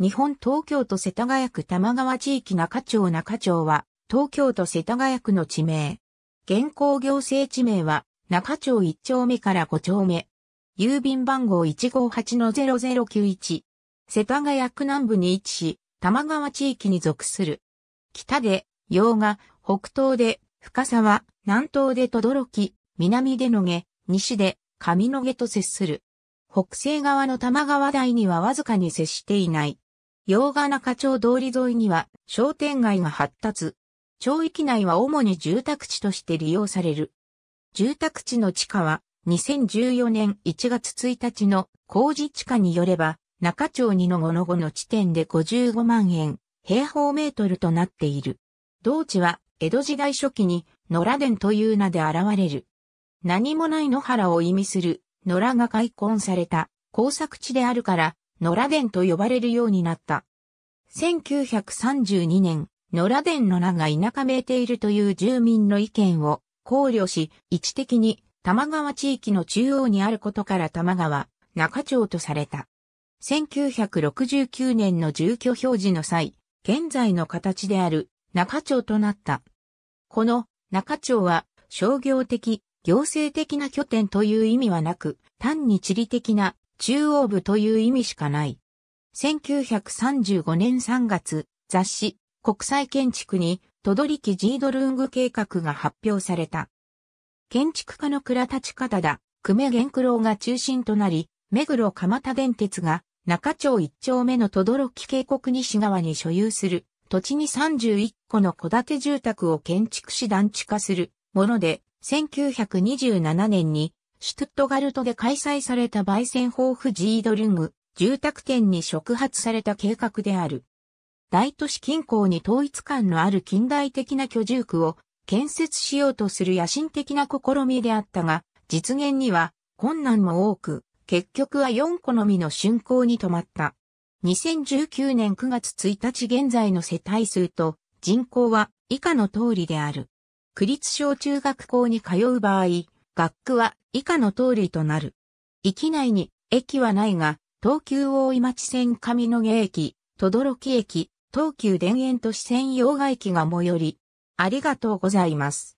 日本東京都世田谷区玉川地域中町中町は、東京都世田谷区の地名。現行行政地名は、中町1丁目から5丁目。郵便番号158-0091。世田谷区南部に位置し、玉川地域に属する。北で、洋画、北東で、深沢、南東でとどろき、南で野毛、西で、上野毛と接する。北西側の玉川台にはわずかに接していない。洋賀中町通り沿いには商店街が発達。町域内は主に住宅地として利用される。住宅地の地価は2014年1月1日の工事地価によれば、中町2の5の5の地点で55万円、平方メートルとなっている。同地は江戸時代初期に野良殿という名で現れる。何もない野原を意味する野良が開墾された工作地であるから野良殿と呼ばれるようになった。1932年、野良殿の名が田舎めいているという住民の意見を考慮し、位置的に玉川地域の中央にあることから玉川、中町とされた。1969年の住居表示の際、現在の形である中町となった。この中町は商業的、行政的な拠点という意味はなく、単に地理的な中央部という意味しかない。1935年3月、雑誌、国際建築に、トドリキ・ジードルング計画が発表された。建築家の倉立方だ、久米玄九郎が中心となり、目黒蒲田電鉄が中町一丁目の轟渓谷西側に所有する土地に31個の戸建て住宅を建築し団地化するもので、1927年にシュトゥットガルトで開催されたバイセンホーフ・ジードルング、住宅店に触発された計画である。大都市近郊に統一感のある近代的な居住区を建設しようとする野心的な試みであったが、実現には困難も多く、結局は4個のみの竣工に止まった。2019年9月1日現在の世帯数と人口は以下の通りである。区立小中学校に通う場合、学区は以下の通りとなる。域内に駅はないが、東急大井町線上野毛駅、等々力駅、東急田園都市線用外駅が最寄り。ありがとうございます。